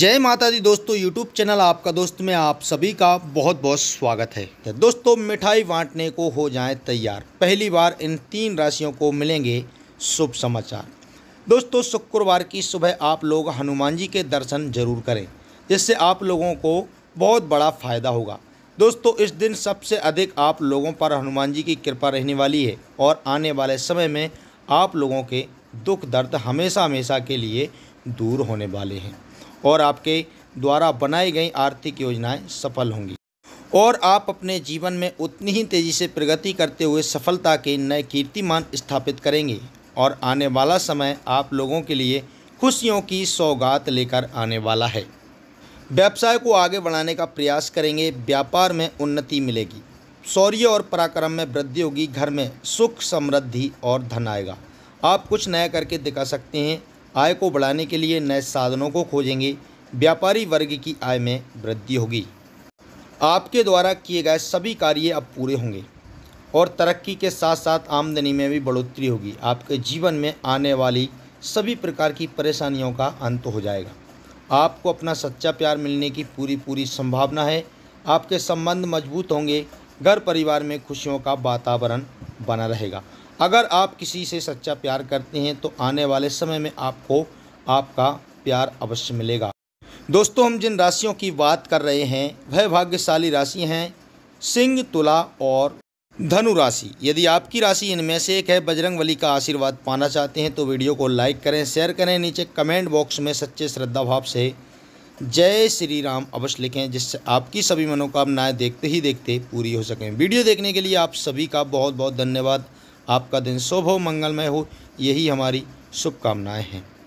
जय माता दी दोस्तों यूट्यूब चैनल आपका दोस्त में आप सभी का बहुत बहुत स्वागत है तो दोस्तों मिठाई बांटने को हो जाए तैयार पहली बार इन तीन राशियों को मिलेंगे शुभ समाचार दोस्तों शुक्रवार की सुबह आप लोग हनुमान जी के दर्शन जरूर करें जिससे आप लोगों को बहुत बड़ा फ़ायदा होगा दोस्तों इस दिन सबसे अधिक आप लोगों पर हनुमान जी की कृपा रहने वाली है और आने वाले समय में आप लोगों के दुख दर्द हमेशा हमेशा के लिए दूर होने वाले हैं और आपके द्वारा बनाई गई आर्थिक योजनाएं सफल होंगी और आप अपने जीवन में उतनी ही तेज़ी से प्रगति करते हुए सफलता के नए कीर्तिमान स्थापित करेंगे और आने वाला समय आप लोगों के लिए खुशियों की सौगात लेकर आने वाला है व्यवसाय को आगे बढ़ाने का प्रयास करेंगे व्यापार में उन्नति मिलेगी शौर्य और पराक्रम में वृद्धि होगी घर में सुख समृद्धि और धन आएगा आप कुछ नया करके दिखा सकते हैं आय को बढ़ाने के लिए नए साधनों को खोजेंगे व्यापारी वर्ग की आय में वृद्धि होगी आपके द्वारा किए गए सभी कार्य अब पूरे होंगे और तरक्की के साथ साथ आमदनी में भी बढ़ोतरी होगी आपके जीवन में आने वाली सभी प्रकार की परेशानियों का अंत हो जाएगा आपको अपना सच्चा प्यार मिलने की पूरी पूरी संभावना है आपके संबंध मजबूत होंगे घर परिवार में खुशियों का वातावरण बना रहेगा अगर आप किसी से सच्चा प्यार करते हैं तो आने वाले समय में आपको आपका प्यार अवश्य मिलेगा दोस्तों हम जिन राशियों की बात कर रहे हैं वह भाग्यशाली राशि हैं सिंह तुला और धनु राशि यदि आपकी राशि इनमें से एक है बजरंग बली का आशीर्वाद पाना चाहते हैं तो वीडियो को लाइक करें शेयर करें नीचे कमेंट बॉक्स में सच्चे श्रद्धा भाव से जय श्री राम अवश्य लिखें जिससे आपकी सभी मनोकामनाएं देखते ही देखते पूरी हो सकें वीडियो देखने के लिए आप सभी का बहुत बहुत धन्यवाद आपका दिन शुभ हो मंगलमय हो यही हमारी शुभकामनाएँ हैं